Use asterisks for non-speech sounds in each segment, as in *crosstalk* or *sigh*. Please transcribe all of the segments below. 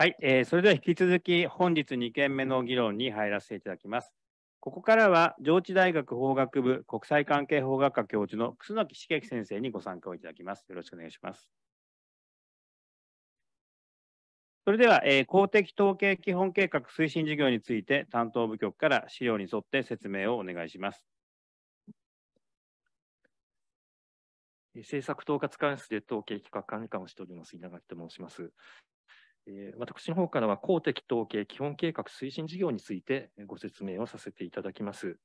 はい、えー、それでは引き続き本日2件目の議論に入らせていただきます。ここからは上智大学法学部国際関係法学科教授の楠木茂樹先生にご参加をいただきます。よろしくお願いします。それでは、えー、公的統計基本計画推進事業について担当部局から資料に沿って説明をお願いします。政策統括官室で統計企画管理官をしております稲垣と申します。え私の方からは公的統計基本計画推進事業についてご説明をさせていただきます。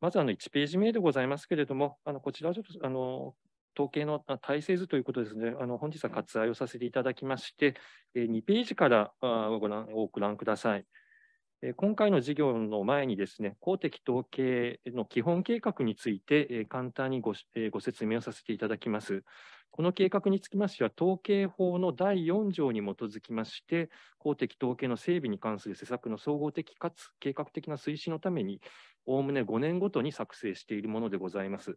まずあの1ページ目でございますけれども、あのこちらはちょっとあの統計の体制図ということですね、あの本日は割愛をさせていただきまして、2ページからご覧をご覧ください。今回の事業の前にですね、公的統計の基本計画について簡単にごご説明をさせていただきます。この計画につきましては、統計法の第4条に基づきまして、公的統計の整備に関する施策の総合的かつ計画的な推進のために、おおむね5年ごとに作成しているものでございます。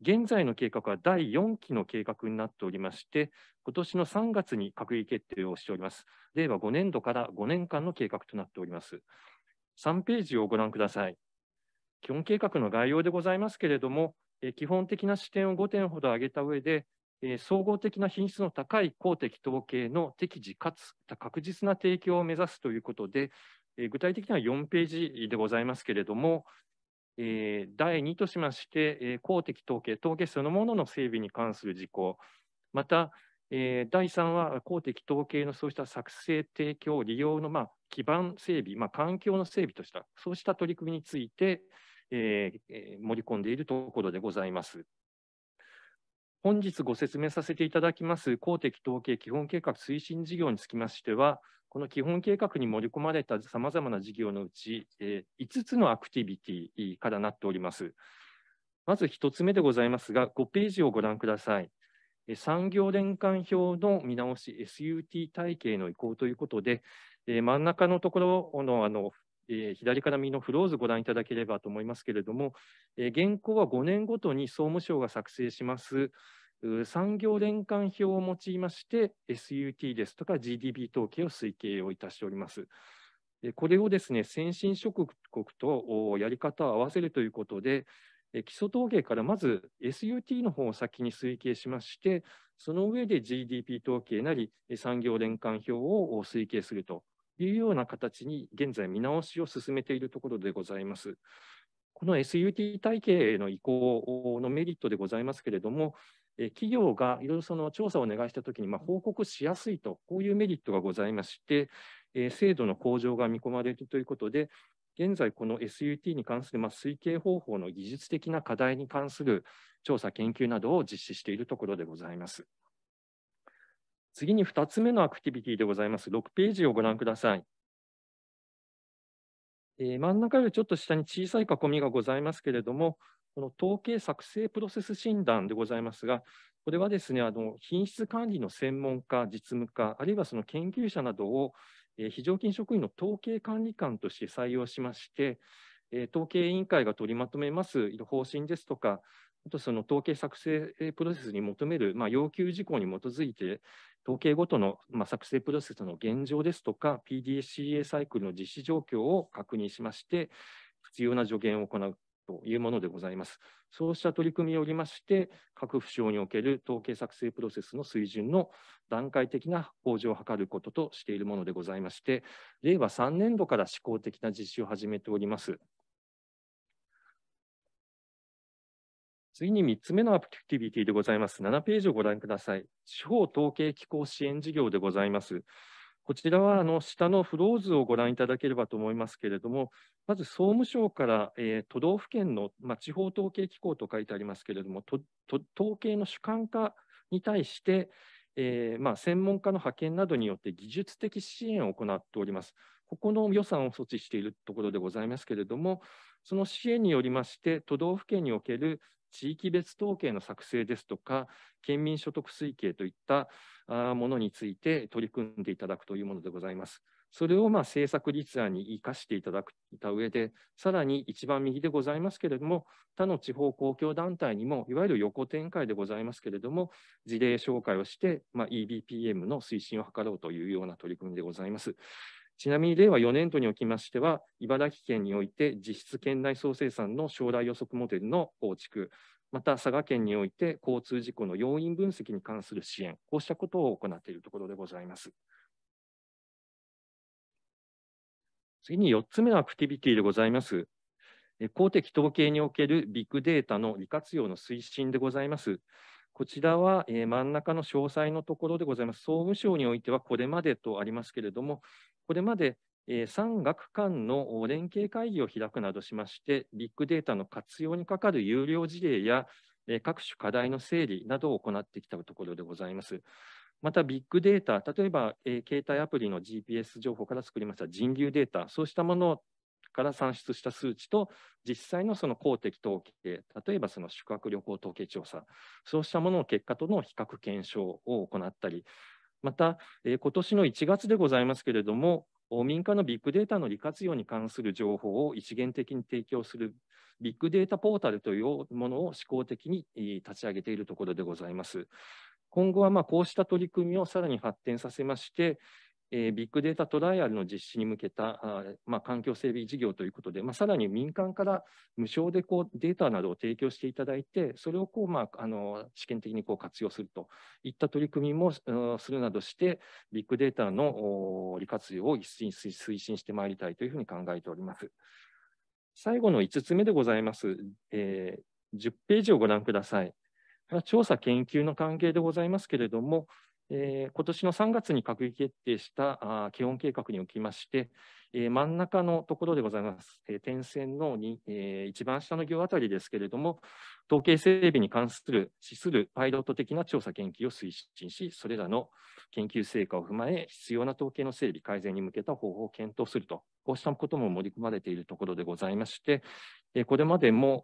現在の計画は第4期の計画になっておりまして、今年の3月に閣議決定をしております。令和5年度から5年間の計画となっております。3ページをご覧ください。基本計画の概要でございますけれども、え基本的な視点を5点ほど挙げた上で、えー、総合的な品質の高い公的統計の適時かつ確実な提供を目指すということで、えー、具体的には4ページでございますけれども、えー、第2としまして、え公的統計、統計そのものの整備に関する事項、また、え第3は公的統計のそうした作成、提供、利用の、まあ、基盤整備、まあ、環境の整備とした、そうした取り組みについて、え盛り込んでいるところでございます。本日ご説明させていただきます公的統計基本計画推進事業につきましては、この基本計画に盛り込まれたさまざまな事業のうち、え5つのアクティビティからなっております。まず1つ目でございますが、5ページをご覧ください。産業連間表の見直し、SUT 体系の移行ということで、真ん中のところのあのえー、左から右のフローズご覧いただければと思いますけれども、えー、現行は5年ごとに総務省が作成します産業連関表を用いまして、SUT ですとか GDP 統計を推計をいたしております。これをですね先進諸国とやり方を合わせるということで、基礎統計からまず SUT の方を先に推計しまして、その上で GDP 統計なり産業連関表を推計するというような形に現在見直しを進めているところでございます。この SUT 体系への移行のメリットでございますけれども、企業がいろいろその調査をお願いしたときに、まあ、報告しやすいと、こういうメリットがございまして、え制度の向上が見込まれるということで、現在、この SUT に関する、まあ、推計方法の技術的な課題に関する調査、研究などを実施しているところでございます。次に2つ目のアクティビティでございます。6ページをご覧ください。えー、真ん中よりちょっと下に小さい囲みがございますけれども、この統計作成プロセス診断でございますが、これはですね、あの品質管理の専門家、実務家、あるいはその研究者などを、えー、非常勤職員の統計管理官として採用しまして、えー、統計委員会が取りまとめます方針ですとか、とその統計作成プロセスに求める、まあ、要求事項に基づいて、統計ごとの、まあ、作成プロセスの現状ですとか、PDCA サイクルの実施状況を確認しまして、必要な助言を行うというものでございます。そうした取り組みによりまして、各府省における統計作成プロセスの水準の段階的な向上を図ることとしているものでございまして、令和3年度から試行的な実施を始めております。次に3つ目のアクティビティでございます。7ページをご覧ください。地方統計機構支援事業でございます。こちらはあの下のフローズをご覧いただければと思いますけれども、まず総務省から、えー、都道府県の、まあ、地方統計機構と書いてありますけれども、統計の主観化に対して、えー、まあ、専門家の派遣などによって技術的支援を行っております。ここの予算を措置しているところでございますけれども、その支援によりまして、都道府県における地域別統計の作成ですとか、県民所得推計といったものについて取り組んでいただくというものでございます。それをまあ政策立案に生かしていただくた上で、さらに一番右でございますけれども、他の地方公共団体にも、いわゆる横展開でございますけれども、事例紹介をして、まあ、EBPM の推進を図ろうというような取り組みでございます。ちなみに令和4年度におきましては、茨城県において実質県内総生産の将来予測モデルの構築、また佐賀県において交通事故の要因分析に関する支援、こうしたことを行っているところでございます。次に4つ目のアクティビティでございます。公的統計におけるビッグデータの利活用の推進でございます。こちらは、え真ん中の詳細のところでございます。総務省においてはこれまでとありますけれども、これまで、えー、産学間の連携会議を開くなどしまして、ビッグデータの活用にかかる有料事例や、えー、各種課題の整理などを行ってきたところでございます。またビッグデータ、例えば、えー、携帯アプリの GPS 情報から作りました人流データ、そうしたものから算出した数値と、実際のその公的統計、例えばその宿泊旅行統計調査、そうしたものの結果との比較検証を行ったり、また、えー、今年の1月でございますけれども、民間のビッグデータの利活用に関する情報を一元的に提供するビッグデータポータルというものを試行的に立ち上げているところでございます。今後はまあこうした取り組みをさらに発展させまして、えー、ビッグデータトライアルの実施に向けたあ、まあ、環境整備事業ということで、まあ、さらに民間から無償でこうデータなどを提供していただいて、それをこう、まあ、あの試験的にこう活用するといった取り組みもするなどして、ビッグデータの利活用を一に推進してまいりたいというふうに考えております。最後の5つ目でございます。えー、10ページをご覧ください。調査研究の関係でございますけれども、えー、今年の3月に閣議決定したあ基本計画におきまして、えー、真ん中のところでございます、えー、点線の2、えー、一番下の行あたりですけれども、統計整備に関する、資するパイロット的な調査研究を推進し、それらの研究成果を踏まえ、必要な統計の整備、改善に向けた方法を検討すると、こうしたことも盛り込まれているところでございまして、これまでも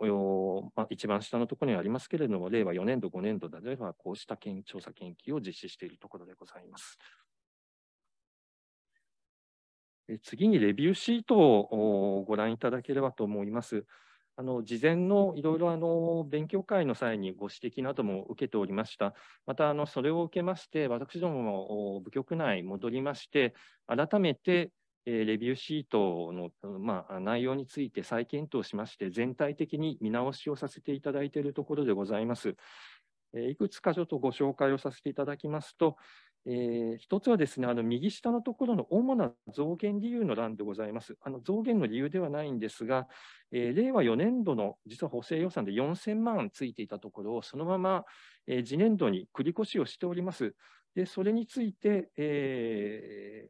まあ、一番下のところにありますけれども、令和4年度、5年度では、こうした研調査研究を実施しているところでございます。え次にレビューシートをご覧いただければと思います。あの事前のいろいろあの勉強会の際にご指摘なども受けておりました。またあのそれを受けまして、私どもも部局内戻りまして、改めてえレビューシートの、まあ、内容について再検討しまして、全体的に見直しをさせていただいているところでございます。えいくつかちょっとご紹介をさせていただきますと、えー、一つはですね、あの右下のところの主な増減理由の欄でございます。あの増減の理由ではないんですが、えー、令和4年度の実は補正予算で4000万ついていたところを、そのまま、えー、次年度に繰り越しをしております。でそれについて、え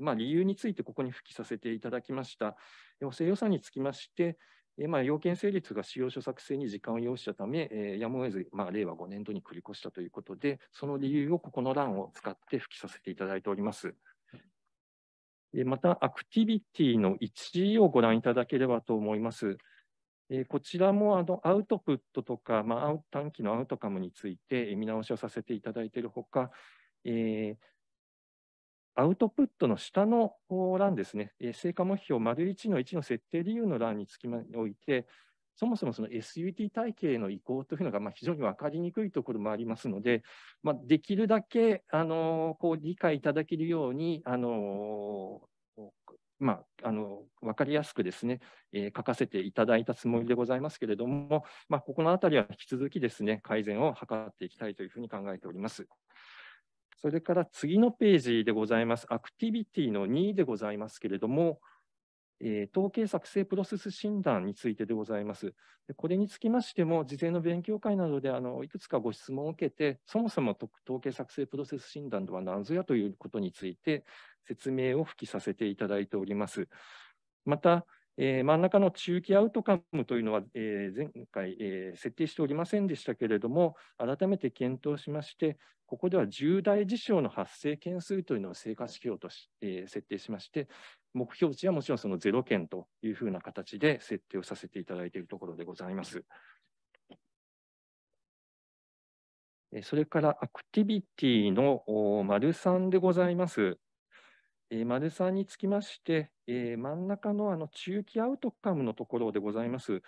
まあ、理由についてここに復帰させていただきました。補正予算につきまして、えまあ、要件成立が使用書作成に時間を要したため、えやむを得ず、まあ、令和5年度に繰り越したということで、その理由をここの欄を使って復帰させていただいております。また、アクティビティの1をご覧いただければと思います。えこちらもあのアウトプットとか、まあ、短期のアウトカムについて見直しをさせていただいているほか、えーアウトプットの下の欄ですね、成果目標丸1の1の設定理由の欄につきまおいて、そもそもその SUT 体系の移行というのがまあ非常に分かりにくいところもありますので、まあ、できるだけあのこう理解いただけるように、あのまあ、あの分かりやすくですね、えー、書かせていただいたつもりでございますけれども、まあ、ここのあたりは引き続きですね改善を図っていきたいというふうに考えております。それから次のページでございます、アクティビティの2でございますけれども、えー、統計作成プロセス診断についてでございます。でこれにつきましても、事前の勉強会などであのいくつかご質問を受けて、そもそも統計作成プロセス診断とは何ぞやということについて説明を復きさせていただいております。また、えー、真ん中の中期アウトカムというのは、えー、前回、えー、設定しておりませんでしたけれども、改めて検討しまして、ここでは重大事象の発生件数というのを成果指標とし、え設定しまして、目標値はもちろんその0件というふうな形で設定をさせていただいているところでございます。それからアクティビティの丸3でございます。えー、丸3につきまして、えー、真ん中のあの中期アウトカムのところでございます。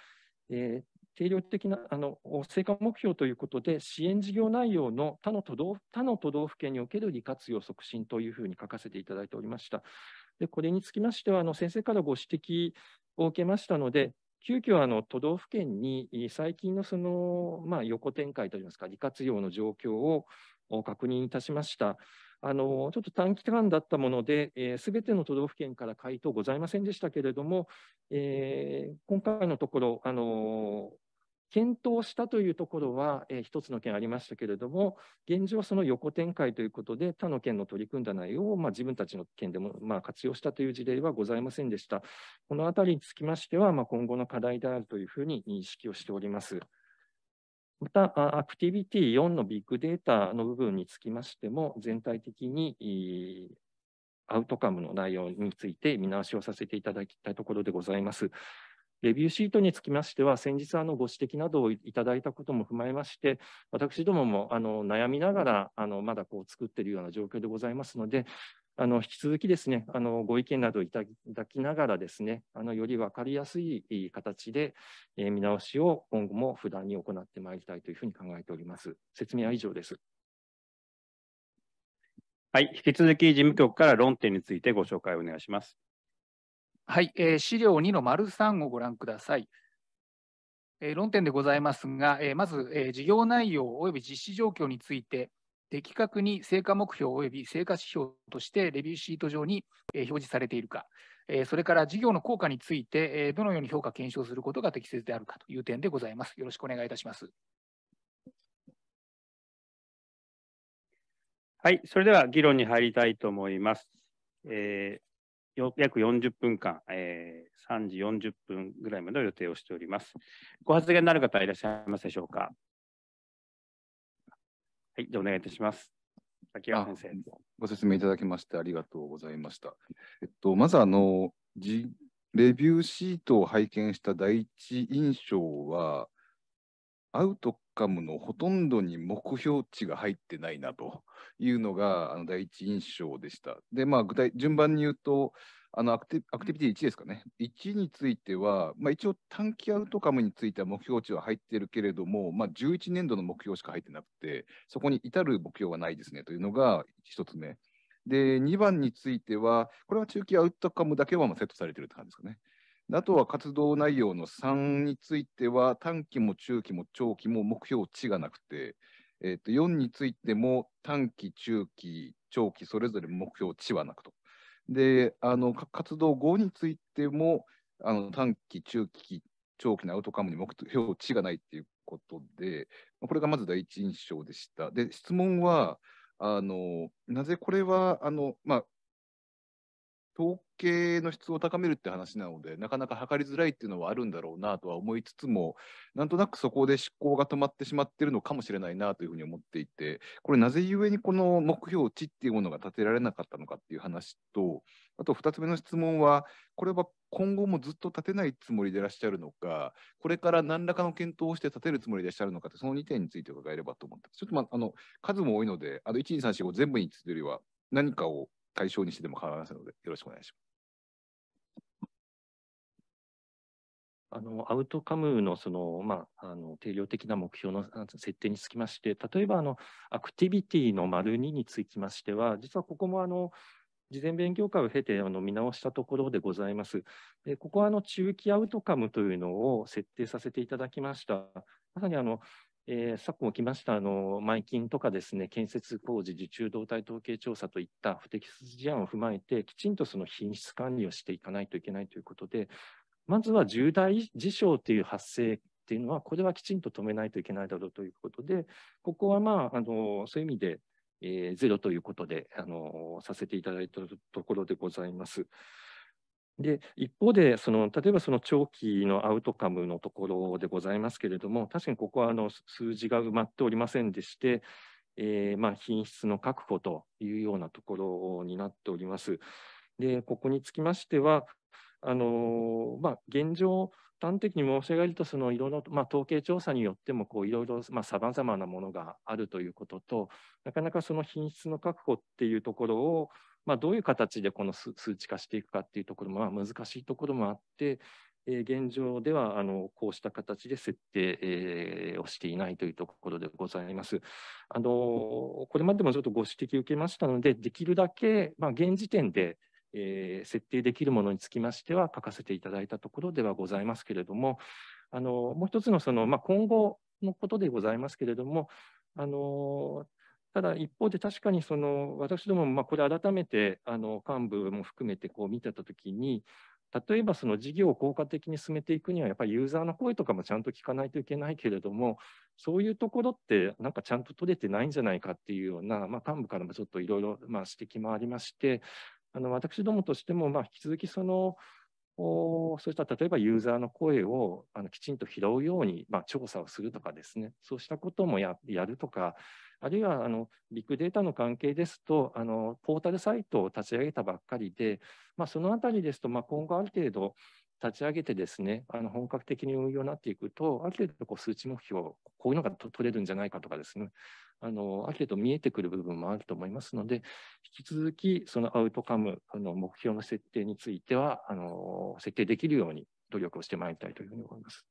えー、定量的なあの成果目標ということで、支援事業内容の他の都道他の都道府県における利活用促進というふうに書かせていただいておりました。でこれにつきましてはあの、先生からご指摘を受けましたので、急遽あの都道府県に最近のその、まあ、横展開といいますか、利活用の状況を確認いたしました。あのちょっと短期間だったもので、す、えー、べ、ての都道府県から回答ございませんでしたけれども、えー、今回のところ、あの検討したというところは、えー、一つの件ありましたけれども、現状はその横展開ということで、他の県の取り組んだ内容を、まあ、自分たちの県でも、まあ、活用したという事例はございませんでした。このあたりにつきましては、まあ、今後の課題であるというふうに認識をしております。また、アクティビティ4のビッグデータの部分につきましても、全体的にアウトカムの内容について見直しをさせていただきたいところでございます。レビューシートにつきましては、先日あのご指摘などをいただいたことも踏まえまして、私どももあの悩みながらあのまだこう作っているような状況でございますので、あの引き続きですね、あのご意見などいただきながらですね、あのより分かりやすい形で、え見直しを今後も普段に行ってまいりたいというふうに考えております。説明は以上です。はい、引き続き事務局から論点についてご紹介お願いします。はい、えー、資料2の丸三をご覧ください。えー、論点でございますが、えー、まず、え事業内容及び実施状況について、的確に成果目標及び成果指標としてレビューシート上に表示されているか、それから事業の効果について、どのように評価・検証することが適切であるかという点でございます。よろしくお願いいたします。はい、それでは議論に入りたいと思います。えー、約40分間、えー、3時40分ぐらいまでの予定をしております。ご発言になる方いらっしゃいますでしょうか。はい、じゃあお願いいたします。滝川先生。ご説明いただきましてありがとうございました。えっと、まずあの、レビューシートを拝見した第一印象は、アウトカムのほとんどに目標値が入ってないなというのがあの第一印象でした。で、まあ、具体順番に言うと、あのアクティアクティビティ1ですかね、1については、まあ、一応短期アウトカムについては目標値は入っているけれども、まあ、11年度の目標しか入ってなくて、そこに至る目標はないですねというのが1つ目。で、2番については、これは中期アウトカムだけはまあセットされているって感じですかね。あとは活動内容の3については、短期も中期も長期も目標値がなくて、えー、と4についても短期、中期、長期、それぞれ目標値はなくと。であの活動後についてもあの短期、中期、長期のアウトカムに目標値がないっていうことで、これがまず第一印象でした。で、質問は、あのなぜこれはあの、まあ、統計の質を高めるって話なので、なかなか測りづらいっていうのはあるんだろうなとは思いつつも、なんとなくそこで執行が止まってしまってるのかもしれないなというふうに思っていて、これ、なぜゆえにこの目標値っていうものが立てられなかったのかっていう話と、あと2つ目の質問は、これは今後もずっと立てないつもりでいらっしゃるのか、これから何らかの検討をして立てるつもりでいらっしゃるのかって、その2点について伺えればと思ってちょっと、まあ、あの数も多いので、あの1、2、3、4、5全部についてよりは、何かを対象にしてでも構いませんので、よろしくお願いします。あのアウトカムのその、まあ、あの定量的な目標の設定につきまして、例えばあのアクティビティの丸2につきましては、実はここもあの事前勉強会を経てあの見直したところでございます。でここはあの中期アウトカムというのを設定させていただきました。まさにあのえー、昨今来ましたあの、前金とかですね、建設工事、受注動態統計調査といった不適切事案を踏まえて、きちんとその品質管理をしていかないといけないということで、まずは重大事象という発生っていうのは、これはきちんと止めないといけないだろうということで、ここはまあ、あのそういう意味で、えー、ゼロということであのさせていただいたところでございます。で一方でその、例えばその長期のアウトカムのところでございますけれども、確かにここはあの数字が埋まっておりませんでして、えー、まあ、品質の確保というようなところになっております。でここにつきましては、あのまあ、現状、端的に申し上げると、そのいろいろ、ま統計調査によってもこういろいろさまざ、まなものがあるということと、なかなかその品質の確保っていうところを、まあ、どういう形でこの数値化していくかっていうところも、まあ、難しいところもあって、えー、現状ではあのこうした形で設定、えー、をしていないというところでございます。あのこれまでもちょっとご指摘を受けましたので、できるだけ、まあ、現時点で、えー、設定できるものにつきましては書かせていただいたところではございますけれども、あのもう一つのその、まあ、今後のことでございますけれども、あのただ一方で確かにその私どもまあこれ改めてあの幹部も含めてこう見てた時に例えばその事業を効果的に進めていくにはやっぱりユーザーの声とかもちゃんと聞かないといけないけれどもそういうところってなんかちゃんと取れてないんじゃないかっていうような、まあ、幹部からもちょっといろいろ指摘もありましてあの私どもとしてもまあ引き続きそのおそうした例えばユーザーの声をあのきちんと拾うように、まあ、調査をするとかですね、そうしたこともやるとか、あるいはあのビッグデータの関係ですとあの、ポータルサイトを立ち上げたばっかりで、まあ、そのあたりですと、まあ、今後ある程度立ち上げてですね、あの本格的に運用になっていくと、ある程度こう数値目標、こういうのが取れるんじゃないかとかですね、あの、ある程度見えてくる部分もあると思いますので、引き続き、そのアウトカム、あの、目標の設定については、あの、設定できるように努力をしてまいりたいというふうに思います。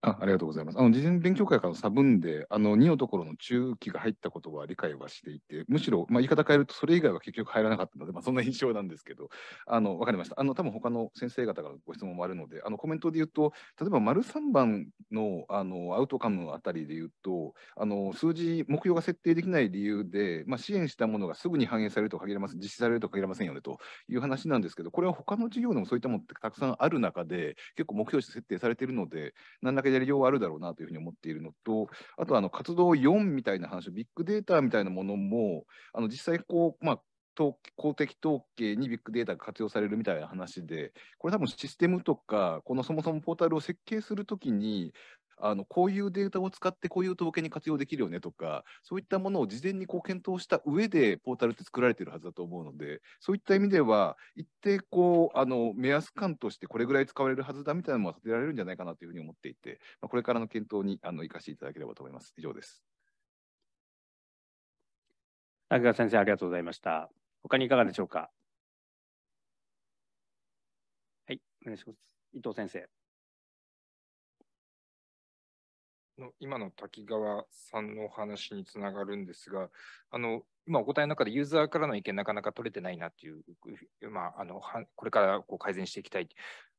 あありがとうございます。あの事前勉強会からの差分で、あの2のところの中期が入ったことは理解はしていて、むしろ、まあ、言い方変えると、それ以外は結局入らなかったので、まあ、そんな印象なんですけど、あの分かりました。あの多分他の先生方からご質問もあるので、あのコメントで言うと、例えば、丸3番のあのアウトカムあたりで言うと、あの数字、目標が設定できない理由で、まあ、支援したものがすぐに反映されると限ります、実施されると限りませんよねという話なんですけど、これは他の授業でもそういったものってたくさんある中で、結構目標値設定されているので、何らかけりようはあるだろうなというふうに思っているのと、あとあの活動4みたいな話、ビッグデータみたいなものも、あの実際こう、まあ、公的統計にビッグデータが活用されるみたいな話で、これ多分システムとか、このそもそもポータルを設計するときに、あのこういうデータを使ってこういう統計に活用できるよねとかそういったものを事前にこう検討した上でポータルって作られてるはずだと思うのでそういった意味では一定こうあの目安感としてこれぐらい使われるはずだみたいなものが立てられるんじゃないかなというふうに思っていて、まあ、これからの検討にあの生かしていただければと思います。以上です。中川先生ありがとうございました。他にいかがでしょうか。はい、お願いします。伊藤先生。の今の滝川さんのお話につながるんですが、あの今お答えの中でユーザーからの意見なかなか取れてないなっていう、まあ、あのこれからこう改善していきたい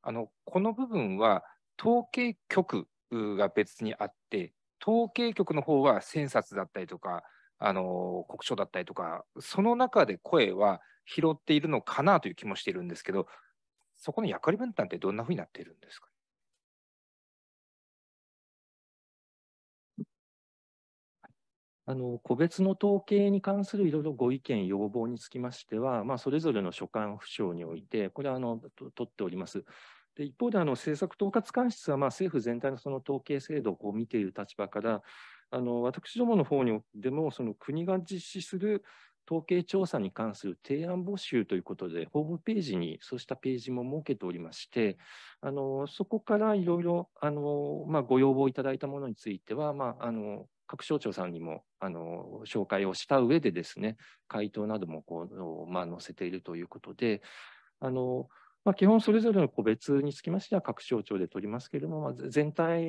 あの。この部分は統計局が別にあって、統計局の方はセンサスだったりとか、あの国書だったりとか、その中で声は拾っているのかなという気もしているんですけど、そこの役割分担ってどんなふうになっているんですかあの個別の統計に関するいろいろご意見、要望につきましては、まあ、それぞれの所管府省において、これはあの取っております。で一方であの、政策統括官室は、まあ、政府全体のその統計制度をこう見ている立場から、あの私どもの方にでも、その国が実施する統計調査に関する提案募集ということで、ホームページにそうしたページも設けておりまして、あのそこからいろいろご要望いただいたものについては、まあ、あの各省庁さんにもあの紹介をした上でですね、回答などもこう、まあ、載せているということで、あのまあ、基本それぞれの個別につきましては各省庁で取りますけれども、まあ、全体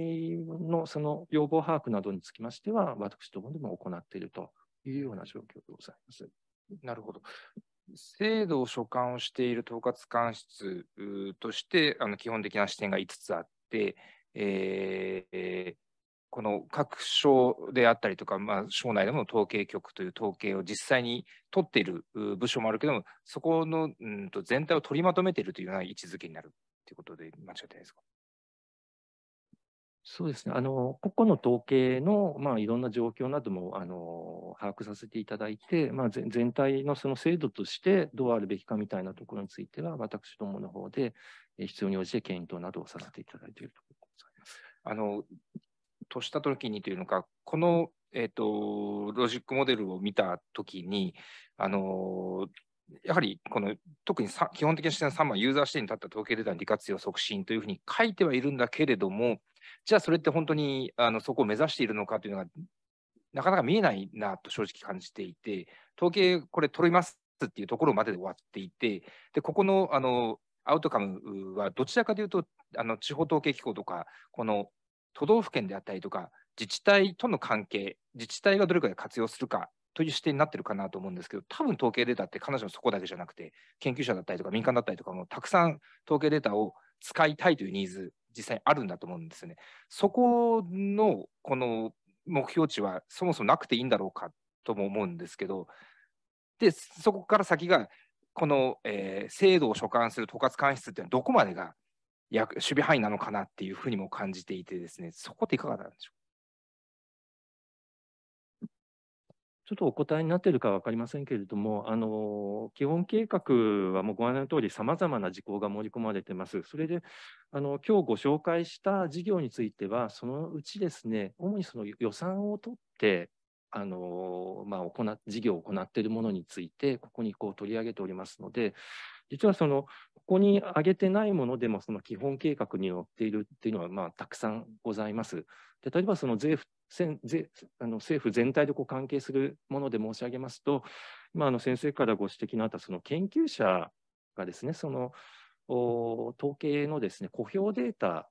のその要望把握などにつきましては、私どもでも行っているというような状況でございます。なるほど。制度を所管をしている統括官室として、あの基本的な視点が5つあって、えー、この各省であったりとか、まあ、省内でも統計局という統計を実際に取っている部署もあるけども、そこのうんと全体を取りまとめているというような位置づけになるということで、間違ってないですか。そうですね、あの個々の統計の、まあ、いろんな状況などもあの把握させていただいて、まあ、全体のその制度としてどうあるべきかみたいなところについては、私どもの方で必要に応じて検討などをさせていただいているところでございます。あのとした時にというのか、この、えーと、ロジックモデルを見た時に、あのやはりこの特に基本的な視点3番、ユーザー視点に立った統計データの利活用促進というふうに書いてはいるんだけれども、じゃあそれって本当にあのそこを目指しているのかというのが、なかなか見えないなと正直感じていて、統計これ取りますっていうところまでで終わっていて、でここのあのアウトカムはどちらかというと、あの地方統計機構とか、この都道府県であったりとか、自治体との関係、自治体がどれくらい活用するかという視点になってるかなと思うんですけど、多分統計データって必ずしもそこだけじゃなくて、研究者だったりとか民間だったりとかもたくさん統計データを使いたいというニーズ、実際あるんだと思うんですね。そこのこの目標値はそもそもなくていいんだろうかとも思うんですけど、で、そこから先が、この、えー、制度を所管する統括官室っていうのはどこまでが守備範囲なのかなっていうふうにも感じていてですね、そこっていかがなんでしょうちょっとお答えになっているか分かりませんけれども、あの基本計画はもうご案内の通り、さまざまな事項が盛り込まれています。それで、あの今日ご紹介した事業については、そのうちですね、主にその予算を取って、あのまあ、行事業を行っているものについて、ここにこう取り上げておりますので、実はそのここに挙げてないものでもその基本計画に載っているっていうのはまあたくさんございます。で例えばその税税あの政府全体でこう関係するもので申し上げますと、あの先生からご指摘のあったその研究者がですね、その統計のですね公表データ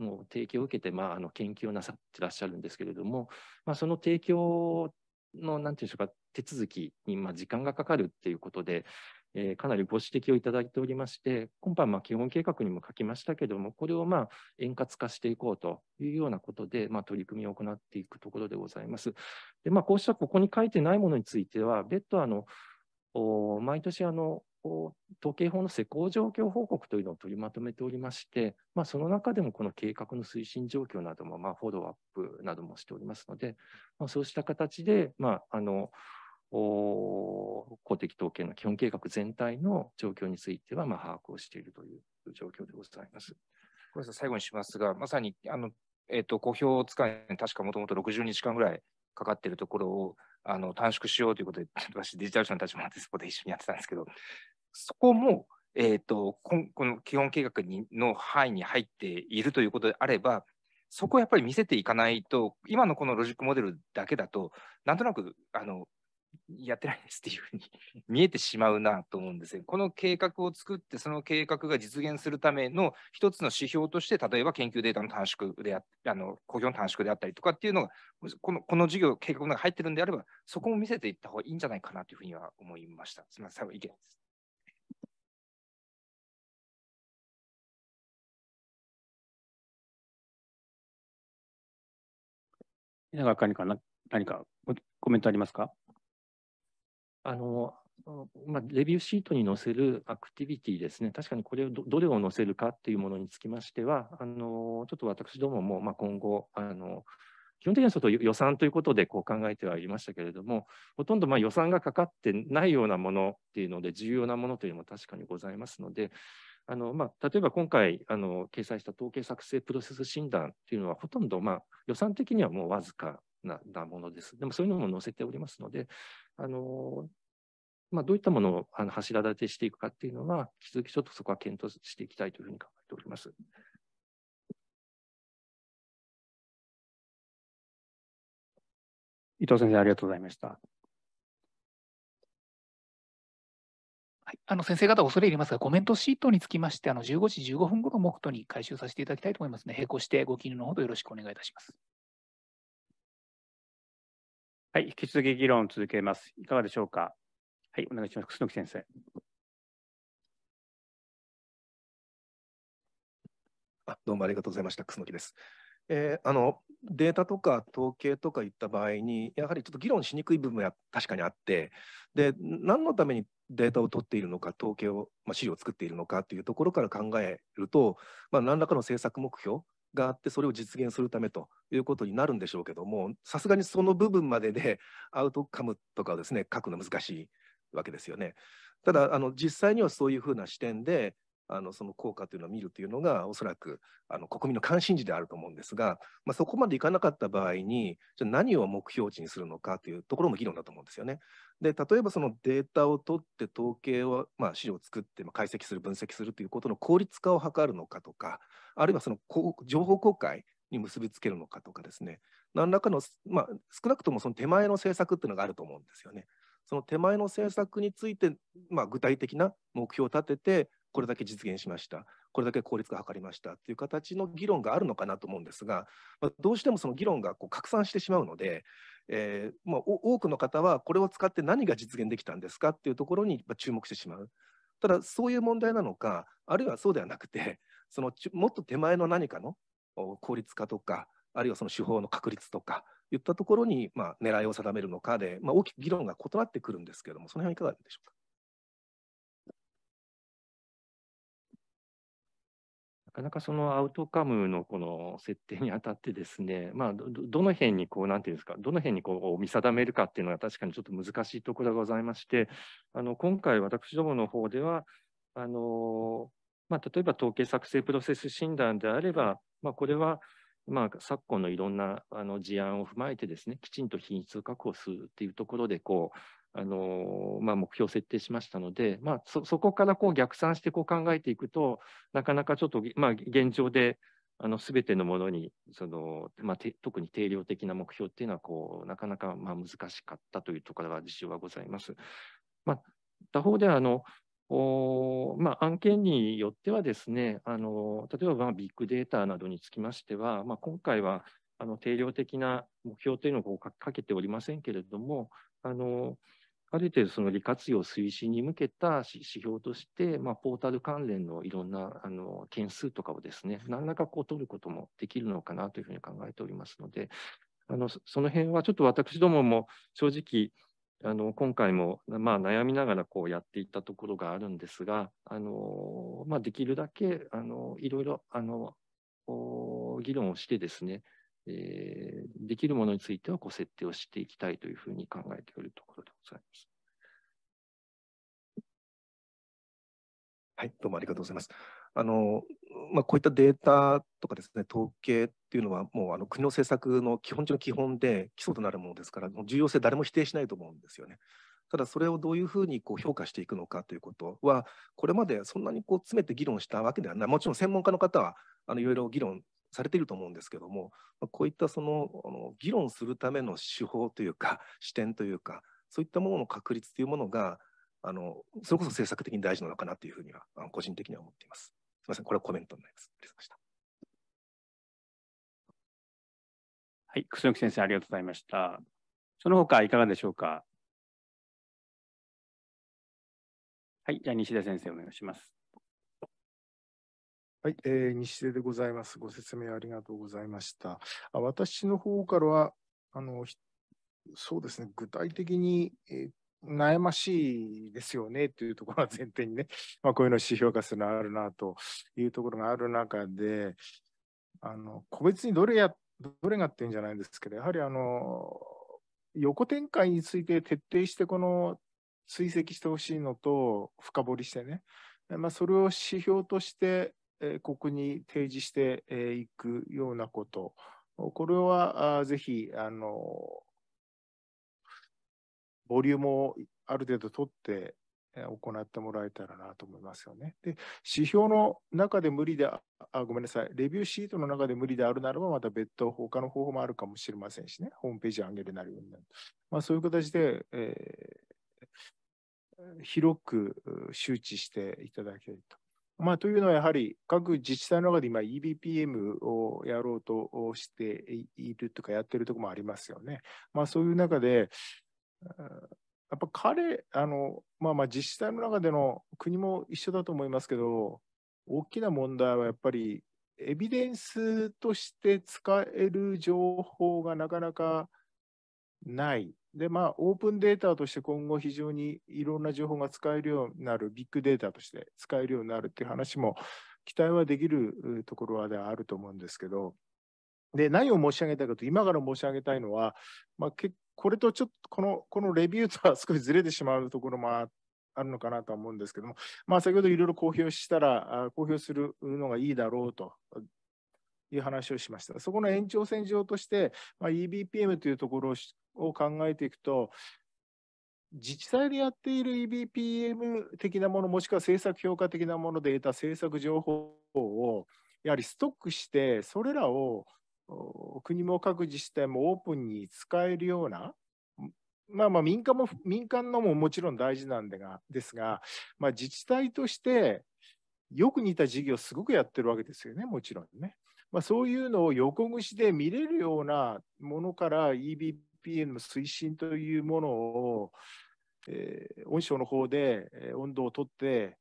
の提供を受けて、まあ、あの研究をなさってらっしゃるんですけれども、まあ、その提供のてうんでしょうか手続きにまあ時間がかかるっていうことで、えー、かなりご指摘をいただいておりまして、今般、ま基本計画にも書きましたけども、これをま円滑化していこうというようなことで、ま取り組みを行っていくところでございます。でまあ、こうしたここに書いてないものについては、別途あの、毎年あの、統計法の施行状況報告というのを取りまとめておりまして、まあ、その中でもこの計画の推進状況なども、まあ、フォローアップなどもしておりますので、まあ、そうした形で、まあ、あの公的統計の基本計画全体の状況については、まあ、把握をしているという状況でございます。これ最後にしますが、まさにあの、えーと、公表を使い、確かもともと60日間ぐらいかかっているところをあの短縮しようということで、私、デジタル庁の立場でそこで一緒にやってたんですけど、そこも、えーと、とこの基本計画にの範囲に入っているということであれば、そこをやっぱり見せていかないと、今のこのロジックモデルだけだと、なんとなくあのやってないですっていうふうに見えてしまうなと思うんですよ。*laughs* この計画を作って、その計画が実現するための一つの指標として、例えば研究データの短縮であ、あの公表の短縮であったりとかっていうのが、このこの授業、計画の中に入ってるんであれば、そこも見せていった方がいいんじゃないかなというふうには思いました。すみません、最後、意見です。稲川管理官、何かコメントありますかあのまあ、レビューシートに載せるアクティビティですね、確かにこれをどれを載せるかっていうものにつきましては、あのちょっと私どもも、まあ、今後、あの基本的にはちょっと予算ということでこう考えてはいましたけれども、ほとんどま予算がかかってないようなものっていうので、重要なものというのも確かにございますので、あのまあ、例えば今回あの掲載した統計作成プロセス診断っていうのは、ほとんどま予算的にはもうわずかななものです。でもそういうのも載せておりますので、あのまあ、どういったものをあの柱立てしていくかっていうのは、引き続きちょっとそこは検討していきたいというふうに考えております。伊藤先生、ありがとうございました。はい、あの先生方、恐れ入りますが、コメントシートにつきまして、あの15時15分ごろ、目途に回収させていただきたいと思いますの、ね、で、並行してご記入のほどよろしくお願いいたします。はい、引き続き議論を続けます。いかがでしょうか。はい、お願いします。楠木先生。あどうもありがとうございました。楠木です。えー、あのデータとか統計とかいった場合にやはりちょっと議論しにくい部分は確かにあってで何のためにデータを取っているのか統計を、まあ、資料を作っているのかというところから考えると、まあ、何らかの政策目標があってそれを実現するためということになるんでしょうけどもさすがにその部分までで *laughs* アウトカムとかをですね書くの難しいわけですよね。ただあの実際にはそういうふうな視点であのその効果というのを見るというのがおそらくあの国民の関心事であると思うんですが、まあ、そこまでいかなかった場合にじゃ何を目標値にするのかというところも議論だと思うんですよね。で例えばそのデータを取って統計を、まあ、資料を作って、ま解析する分析するということの効率化を図るのかとかあるいはその情報公開に結びつけるのかとかですね何らかの、まあ、少なくともその手前の政策っていうのがあると思うんですよね。その手前の政策について、まあ、具体的な目標を立ててこれだけ実現しましたこれだけ効率化を図りましたという形の議論があるのかなと思うんですが、まあ、どうしてもその議論がこう拡散してしまうのでえー、まあ、多くの方はこれを使って何が実現できたんですかっていうところに注目してしまう。ただ、そういう問題なのか、あるいはそうではなくて、そのもっと手前の何かの効率化とか、あるいはその手法の確立とか、いったところに、まあ、狙いを定めるのかで、まあ、大きく議論が異なってくるんですけれども、その辺はいかがでしょうか。かなかそのアウトカムのこの設定にあたってですね、まあ、どどの辺にこう、なんていうんですか、どの辺にこう見定めるかっていうのは確かにちょっと難しいところがございまして、あの今回私どもの方では、あのまあ、例えば統計作成プロセス診断であれば、まあ、これは、まあ、昨今のいろんなあの事案を踏まえてですね、きちんと品質を確保するっていうところでこあのまあ、目標を設定しましたので、まあ、そこからこう逆算してこう考えていくと、なかなかちょっと、まあ、現状で、すべてのものにその、まあ、特に定量的な目標っていうのはこう、なかなかまあ難しかったというところは実証はございます。まあ、他方であのお、まあ、案件によってはですね、あの例えばまあビッグデータなどにつきましては、まあ、今回はあの定量的な目標というのをかけておりませんけれども、あのある程度その利活用推進に向けた指標として、まあ、ポータル関連のいろんなあの件数とかをですね、何らかこう取ることもできるのかなというふうに考えておりますので、あのその辺はちょっと私どもも正直、あの今回も、まあ、悩みながらこうやっていったところがあるんですが、あのまあ、できるだけあのいろいろあの議論をしてですね、えー、できるものについてはこう設定をしていきたいというふうに考えているところでございます。はい、どうもありがとうございます。あのまあ、こういったデータとかですね統計っていうのは、もうあの国の政策の基本中の基本で基礎となるものですから、もう重要性、誰も否定しないと思うんですよね。ただ、それをどういうふうにこう評価していくのかということは、これまでそんなにこう詰めて議論したわけではない、もちろん専門家の方はあのいろいろ議論されていると思うんですけども、まあ、こういったそのあの議論するための手法というか *laughs* 視点というかそういったものの確立というものがあのそれこそ政策的に大事なのかなというふうには個人的には思っています。すみません、これはコメントになります。はい、楠木先生、ありがとうございました。その他いかがでしょうか。はい、じゃあ西田先生お願いします。はい、えー、西出でございます。ご説明ありがとうございました。あ私の方からは、あの、そうですね、具体的に、えー、悩ましいですよねというところは前提にね、まあ、こういうの指標化するのあるなというところがある中で、あの個別にどれやどれがっていうんじゃないんですけど、やはりあの横展開について徹底してこの追跡してほしいのと深掘りしてね、まあ、それを指標としてここに提示していくようなこと、これはぜひ、あの、ボリュームをある程度取って行ってもらえたらなと思いますよね。で、指標の中で無理であ、ごめんなさい、レビューシートの中で無理であるならば、また別途他の方法もあるかもしれませんしね、ホームページ上げるなりになる。まあ、そういう形で、えー、広く周知していただけると。まあ、というのはやはり各自治体の中で今 EBPM をやろうとしているとかやってるとこもありますよね。まあ、そういう中でやっぱ彼あの、まあ、まあ自治体の中での国も一緒だと思いますけど大きな問題はやっぱりエビデンスとして使える情報がなかなかないで、まあ、オープンデータとして今後非常にいろんな情報が使えるようになる、ビッグデータとして使えるようになるっていう話も期待はできるところではあると思うんですけど、で、何を申し上げたいかと、今から申し上げたいのは、まあ、これとちょっとこの、このレビューとは少しずれてしまうところもあるのかなと思うんですけども、まあ、先ほどいろいろ公表したら、公表するのがいいだろうという話をしました。そこの延長線上として、まあ、EBPM というところをを考えていくと、自治体でやっている EBPM 的なもの、もしくは政策評価的なもので得た政策情報を、やはりストックして、それらを国も各自治体もオープンに使えるような、まあまあ民間も、民間のももちろん大事なんでがですが、まあ、自治体としてよく似た事業すごくやってるわけですよね、もちろんね。まあ、そういうのを横串で見れるようなものから EBPM i p m の推進というものを、えー、御の方で、え温度をとって、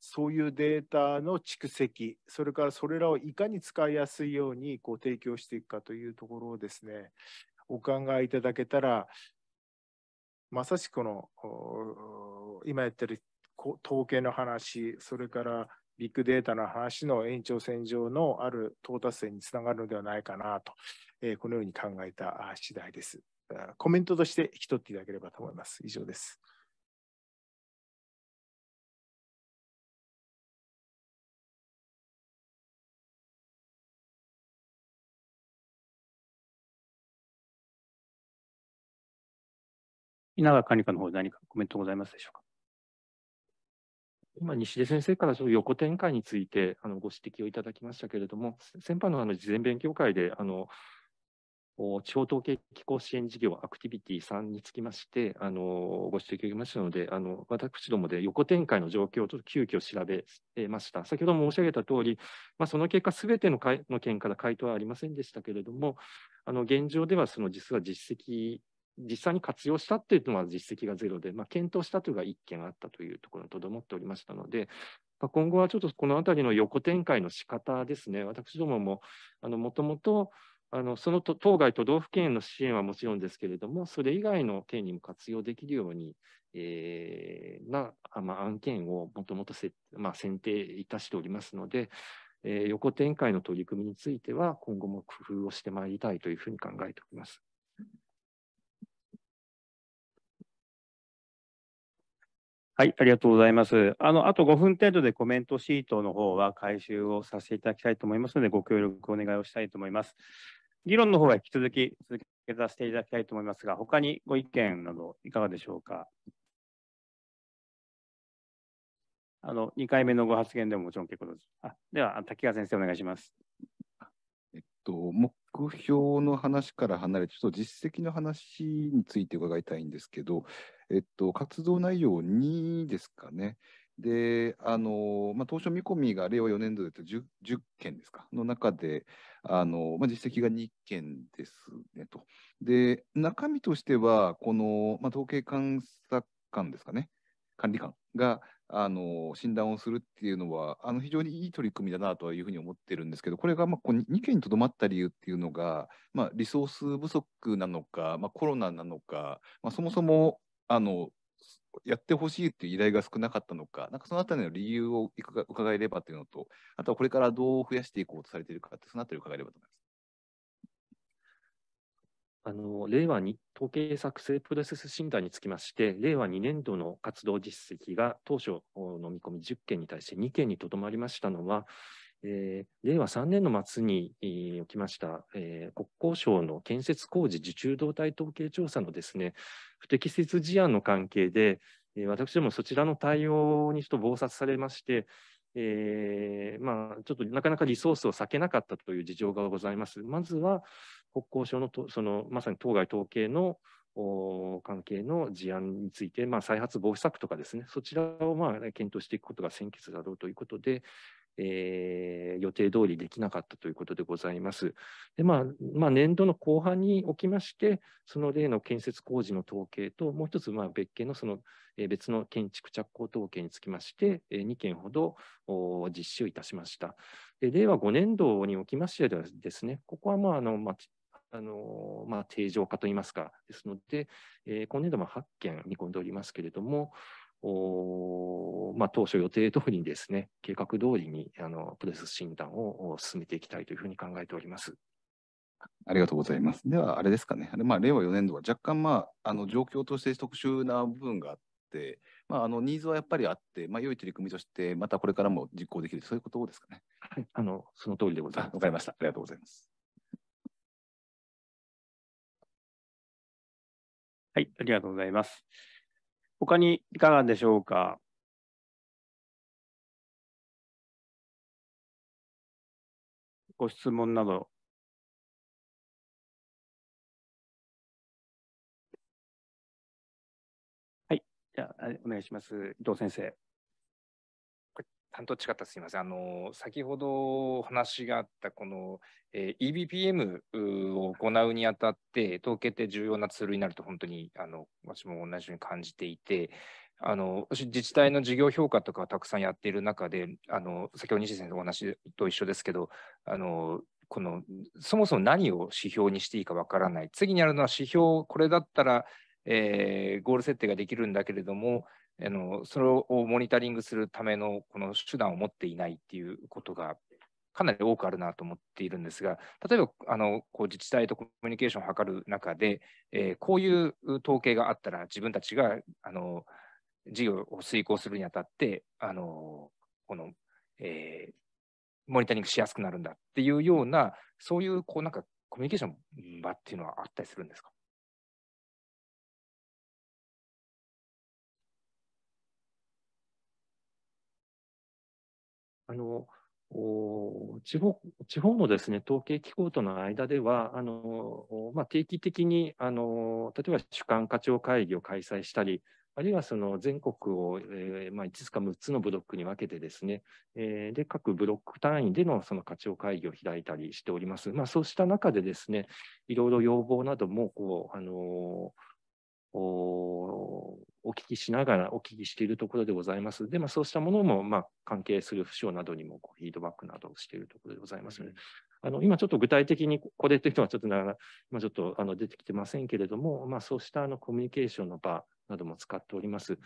そういうデータの蓄積、それからそれらをいかに使いやすいようにこう提供していくかというところをですね、お考えいただけたら、まさしくこの今やってる統計の話、それからビッグデータの話の延長線上のある到達点につながるのではないかなと、えー、このように考えた次第です。コメントとして引き取っていただければと思います。以上です。稲川管理官の方で何かコメントございますでしょうか。今、西出先生からちょっと横展開についてあのご指摘をいただきましたけれども、先般のあの事前勉強会で、あの地方統計機構支援事業アクティビティ3につきまして、あのご指摘を受けましたので、あの私どもで横展開の状況をちょっと急遽調べました。先ほども申し上げた通り、まあ、その結果、すべてのの件から回答はありませんでしたけれども、あの現状ではその実は実績実際に活用したっていうのは実績がゼロで、まあ、検討したというのが1件あったというところにとどまっておりましたので、まあ、今後はちょっとこのあたりの横展開の仕方ですね、私どもももともとあのその当該都道府県への支援はもちろんですけれども、それ以外の県にも活用できるように、えー、な、まあ、案件をもともと、まあ、選定いたしておりますので、えー、横展開の取り組みについては、今後も工夫をしてまいりたいというふうに考えております。はい、ありがとうございます。あの、あと5分程度でコメントシートの方は回収をさせていただきたいと思いますので、ご協力お願いをしたいと思います。議論の方は引き続き続けさせていただきたいと思いますが、他にご意見などいかがでしょうか。あの、2回目のご発言でももちろん結構です。あでは、滝川先生お願いします。えっと、目標の話から離れて、ちょっと実績の話について伺いたいんですけど、えっと、活動内容2ですかね。で、あの、まあ、当初見込みが令和4年度で 10, 10件ですか、の中で、あの、まあ、実績が2件ですねと。で、中身としては、この、まあ、統計監査官ですかね、管理官が、あの、診断をするっていうのは、あの、非常にいい取り組みだなというふうに思ってるんですけど、これが、まあ、こう2件にとどまった理由っていうのが、まあ、リソース不足なのか、まあ、コロナなのか、まあ、そもそも、あのやってほしいっていう依頼が少なかったのか、なんかそのあたりの理由を伺えればというのと、あとはこれからどう増やしていこうとされているかって、そのあたり伺えればと思います。あの令和に統計作成プロセス診断につきまして、令和2年度の活動実績が当初の見込み10件に対して2件にとどまりましたのは、えー、令和3年の末に、えー、起きました、えー、国交省の建設工事受注動態統計調査のですね、不適切事案の関係で、えー、私どもそちらの対応にちょっと忙殺されまして、えー、まあ、ちょっとなかなかリソースを避けなかったという事情がございます。まずは、国交省のとそのまさに当該統計の関係の事案について、まあ、再発防止策とかですね、そちらをまあ検討していくことが先決だろうということで、えー、予定通りできなかったということでございます。で、まあ、まあ、年度の後半におきまして、その例の建設工事の統計と、もう一つ、まあ、別件のその、別の建築着工統計につきまして、2件ほど実施をいたしました。で令和5年度におきましてはですね、ここは、まあ、あの、まあ、あのまあ、定常化といいますか、ですので、えー、今年度も8件見込んでおりますけれども、おまあ、当初予定通りにですね、計画通りにあのプロセス診断を進めていきたいというふうに考えております。ありがとうございます。では、あれですかね、まあ、令和4年度は若干、まあ、あの状況として特殊な部分があって、まあ、あのニーズはやっぱりあって、まあ、良い取り組みとして、またこれからも実行できる、そういうことですかね。はい、あのその通りでございます。わかりました。ありがとうございます。はい、ありがとうございます。他にいかがでしょうか。ご質問など。はい、じゃあお願いします。伊藤先生。担当違ったすみません。あの、先ほど話があった、この、えー、EBPM を行うにあたって、統計って重要なツールになると本当に、あの、私も同じように感じていて、あの、自治体の事業評価とかをたくさんやっている中で、あの、先ほど西先生のお話と一緒ですけど、あの、この、そもそも何を指標にしていいかわからない。次にあるのは指標、これだったら、えー、ゴール設定ができるんだけれども、あのそれをモニタリングするためのこの手段を持っていないっていうことがかなり多くあるなと思っているんですが、例えばあのこう自治体とコミュニケーションを図る中で、えー、こういう統計があったら自分たちがあの事業を遂行するにあたってあのこの、えー、モニタリングしやすくなるんだっていうようなそういうこうなんかコミュニケーション場っていうのはあったりするんですかあの地方地方のです、ね、統計機構との間では、あのまあ、定期的にあの例えば主管課長会議を開催したり、あるいはその全国を、えーまあ、いつか6つのブロックに分けてですね、えー、で各ブロック単位でのその課長会議を開いたりしております。まあ、そうした中でですね、いろいろ要望などもこう、あのーお聞きしながら、お聞きしているところでございます。で、まあ、そうしたものも、まあ、関係する府省などにもこうフィードバックなどをしているところでございますので、うん、あの今ちょっと具体的にこれというのはちょっとななか今ちょっとあの出てきてませんけれども、まあ、そうしたあのコミュニケーションの場なども使っております。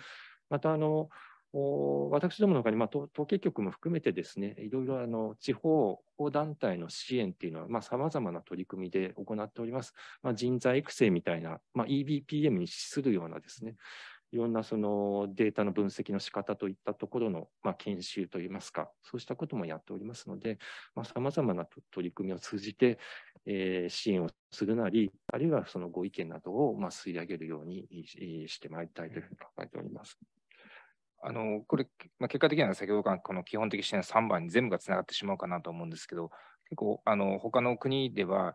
またあの、私どものほかに、まあ、統計局も含めてですね、いろいろあの地方団体の支援っていうのは、さまざ、まな取り組みで行っております。まあ、人材育成みたいな、まあ、EBPM に資するようなですね、いろんなそのデータの分析の仕方といったところの、まあ、研修といいますか、そうしたこともやっておりますので、さまざ、まな取り組みを通じて、えー、支援をするなり、あるいはそのご意見などを、まあ、吸い上げるようにしてまいりたいというふうに考えております。あのこれ、まあ、結果的には先ほどからこの基本的視点3番に全部がつながってしまうかなと思うんですけど、結構あの他の国では、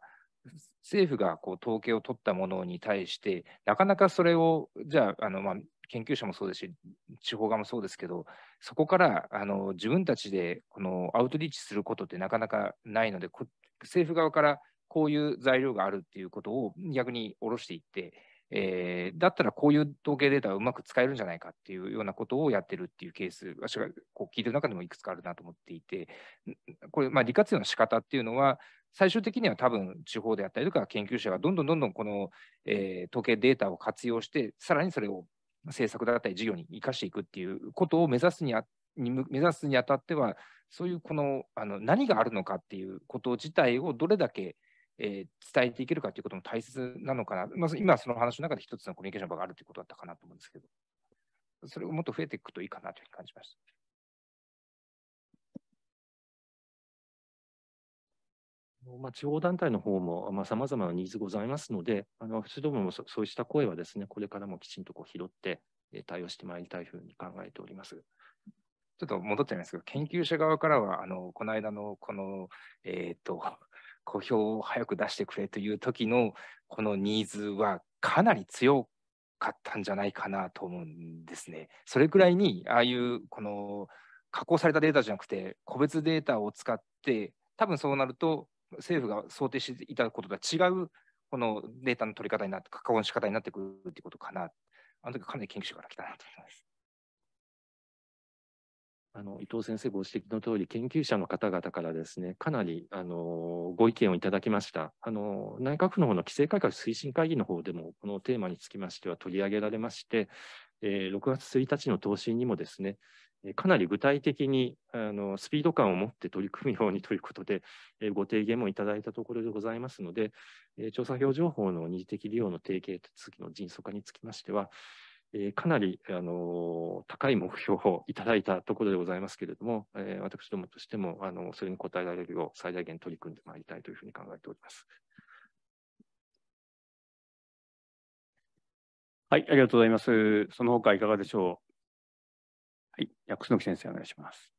政府がこう統計を取ったものに対して、なかなかそれを、じゃあ、あのまあ、研究者もそうですし、地方側もそうですけど、そこからあの自分たちでこのアウトリーチすることってなかなかないので、政府側からこういう材料があるっていうことを逆に下ろしていって、えー、だったらこういう統計データをうまく使えるんじゃないかっていうようなことをやってるっていうケース、私がこう聞いてる中でもいくつかあるなと思っていて、これ、まあ、利活用の仕方っていうのは、最終的には多分地方であったりとか研究者がどんどんどんどんこの、えー、統計データを活用して、さらにそれを政策だったり事業に生かしていくっていうことを目指すにあ目指すにあたっては、そういうこのあの何があるのかっていうこと自体をどれだけえー、伝えていけるかということも大切なのかな、まず今その話の中で一つのコミュニケーション場があるということだったかなと思うんですけど、それをもっと増えていくといいかなというふうに感じました。まあ、地方団体の方もさまざ、まなニーズございますので、あの私どももそうした声はですね、これからもきちんとこう拾って対応してまいりたいふうに考えております。ちょっと戻っちゃいますけど、研究者側からは、あのこの間のこの、えーと小票を早く出してくれという時のこのニーズはかなり強かったんじゃないかなと思うんですね。それくらいにああいうこの加工されたデータじゃなくて個別データを使って多分そうなると政府が想定していたこととは違うこのデータの取り方になって加工の仕方になってくるっていうことかなあの時かなり研究者から来たなと思います。あの伊藤先生ご指摘の通り、研究者の方々からですね、かなりあのご意見をいただきました。あの内閣府の方の規制改革推進会議の方でも、このテーマにつきましては取り上げられまして、えー、6月1日の答申にもですね、かなり具体的にあのスピード感を持って取り組むようにということで、えー、ご提言もいただいたところでございますので、えー、調査票情報の二次的利用の提携手続きの迅速化につきましては、えー、かなり、あのー、高い目標をいただいたところでございますけれども、えー、私どもとしても、あのそれに応えられるよう最大限取り組んでまいりたいというふうに考えております。はい、ありがとうございます。その他いかがでしょうはい、薬楠木先生お願いします。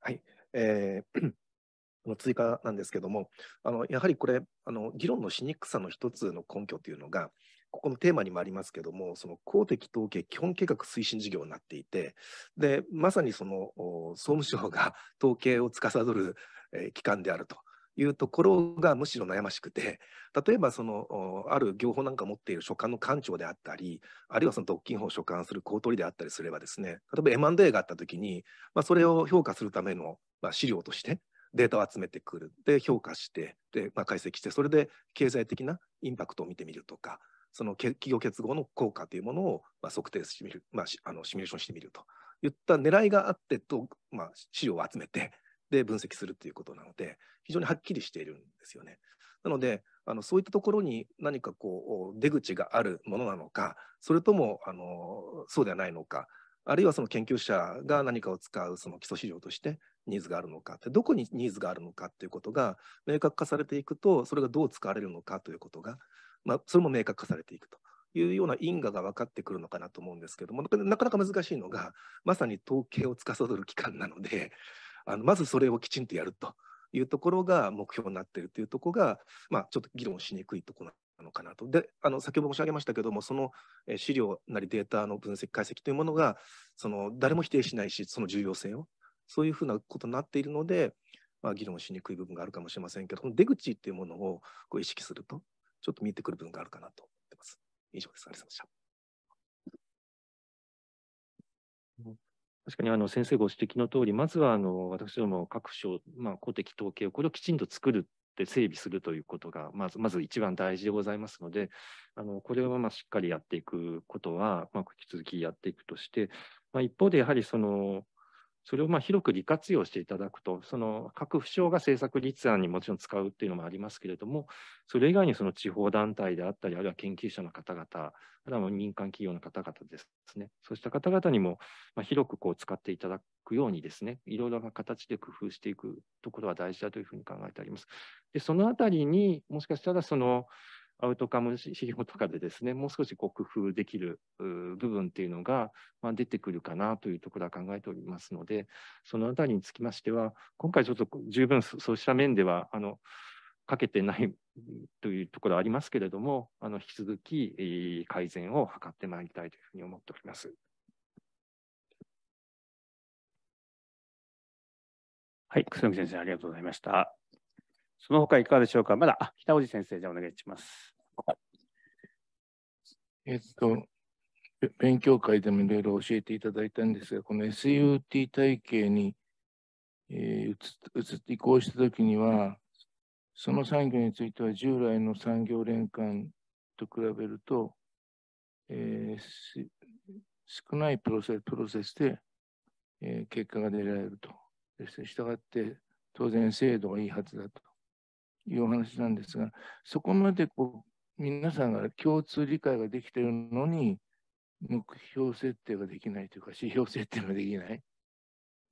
はい、えー、*clears throat* の追加なんですけども、あのやはりこれあの、議論のしにくさの一つの根拠というのが、ここのテーマにもありますけども、その公的統計基本計画推進事業になっていて、で、まさにその総務省が *laughs* 統計を司る、えー、機関であるというところがむしろ悩ましくて、例えばそのある業法なんか持っている所管の官庁であったり、あるいはその特禁法を所管する公取であったりすればですね、例えば M&A があったときに、まあ、それを評価するための、まあ、資料として、データを集めてくるで評価してで、まあ、解析してそれで経済的なインパクトを見てみるとかその企業結合の効果というものを、まあ、測定してみる、まあ、あのシミュレーションしてみるといった狙いがあってと、まあ、資料を集めてで分析するということなので非常にはっきりしているんですよね。なのであのそういったところに何かこう出口があるものなのかそれともあのそうではないのかあるいはその研究者が何かを使うその基礎資料としてニーズがあるのかどこにニーズがあるのかということが明確化されていくとそれがどう使われるのかということがまあ、それも明確化されていくと。いうような因果が分かってくるのかなと思うんですけども、なかなか難しいのが、まさに統計を司る機関なので、あのまずそれをきちんとやるというところが目標になっているというところが、まあ、ちょっと議論しにくいところなのかなと。で、あの先ほど申し上げましたけども、その資料なりデータの分析、解析というものが、その誰も否定しないし、その重要性を、そういうふうなことになっているので、まあ、議論しにくい部分があるかもしれませんけど、出口っていうものをこう意識するとちょっと見えてくる部分があるかなと思ってます。以上です。ありがとうございました。確かにあの先生ご指摘の通り、まずはあの私ども各省、まあ、公的統計をこれをきちんと作るっ整備するということがまずまず一番大事でございますので、あのこれをまあしっかりやっていくことは、まあ、引き続きやっていくとして、まあ、一方でやはりそのそれをまあ広く利活用していただくと、その各府省が政策立案にもちろん使うっていうのもありますけれども、それ以外にその地方団体であったり、あるいは研究者の方々、あるいは民間企業の方々ですね、そうした方々にもまあ広くこう使っていただくようにですね、いろいろな形で工夫していくところは大事だというふうに考えてあります。で、そのあたりにもしかしたらそのアウトカム指標とかでですね、*laughs* もう少しこう工夫できる部分っていうのが、まあ、出てくるかなというところは考えておりますので、そのあたりにつきましては、今回ちょっと十分そうした面では、あの、かけてないというところはありますけれども、あの、引き続き改善を図ってまいりたいというふうに思っております。はい、楠木先生、ありがとうございました。その他いかがでしょうか。まだ、北尾先生、じゃお願いします。えっと、勉強会でもいろいろ教えていただいたんですが、この SUT 体系に、えー、移移行したときには、その産業については従来の産業連関と比べると、えー、少ないプロセスプロセスで、えー、結果が出られると。したがって当然制度がいいはずだというお話なんですが、そこまでこう皆さんが共通理解ができているのに、目標設定ができないというか、指標設定ができないっ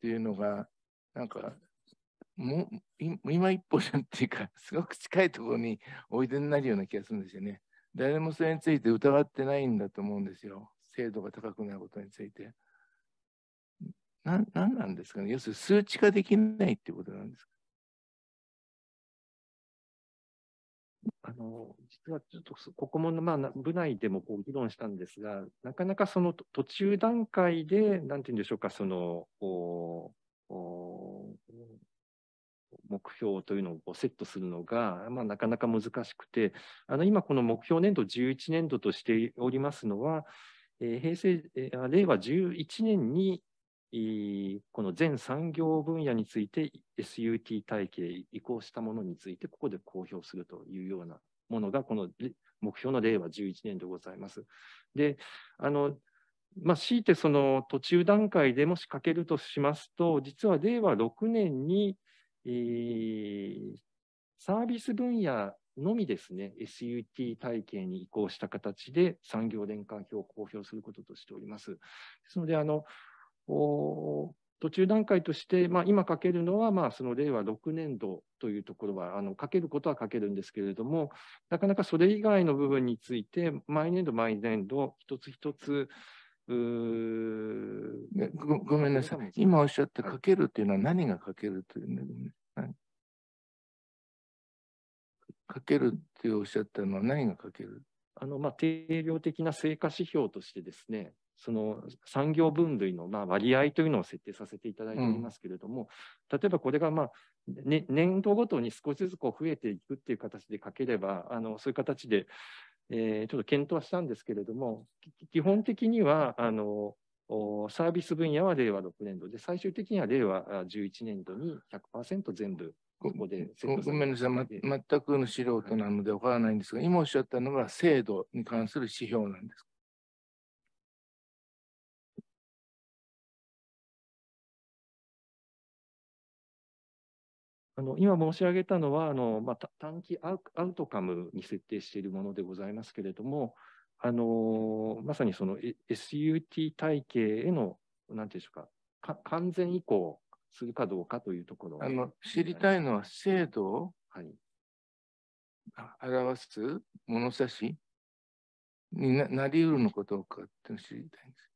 ていうのが、なんか、もう、今一歩じゃんっていうか、*laughs* すごく近いところにおいでになるような気がするんですよね。誰もそれについて疑ってないんだと思うんですよ。精度が高くないことについて。な、なんなんですかね。要するに数値化できないっていうことなんですか。あの実はちょっとここも、まあ、部内でもこう議論したんですが、なかなかその途中段階で、なんていうんでしょうか、そのおお目標というのをセットするのが、まあ、なかなか難しくて、あの今、この目標年度11年度としておりますのは、えー、平成、えー、令和11年に、この全産業分野について SUT 体系移行したものについて、ここで公表するというようなものが、この目標の令和11年でございます。で、あの、まあ、強いてその途中段階でもしかけるとしますと、実は令和6年に、えー、サービス分野のみですね、SUT 体系に移行した形で産業連関表を公表することとしております。ですので、あの、途中段階として、まあ、今かけるのは、まあ、その令和6年度というところは、あのかけることはかけるんですけれども、なかなかそれ以外の部分について、毎年度毎年度、一つ一つ、ごごめんなさい、今おっしゃったかけるっていうのは何がかけるというね。書かけるっておっしゃったのは何がかけるあの、まあ、定量的な成果指標としてですね、その産業分類のま割合というのを設定させていただいておりますけれども、うん、例えばこれがまあ、ね、年度ごとに少しずつこう増えていくっていう形で書ければ、あのそういう形で、えー、ちょっと検討はしたんですけれども、基本的にはあのサービス分野は令和6年度で、最終的には令和11年度に100%全部ここでごめんなさい、ま、全くの素人なのでわからないんですが、今おっしゃったのが制度に関する指標なんですあの今申し上げたのはあの、まあ、短期アウトカムに設定しているものでございますけれども、あのまさにその SUT 体系への、なんていうんでしょうか、か完全移行するかどうかというところあの知りたいのは、制度を、はい、表す物差しになりうるのかどうかって知りたいんです。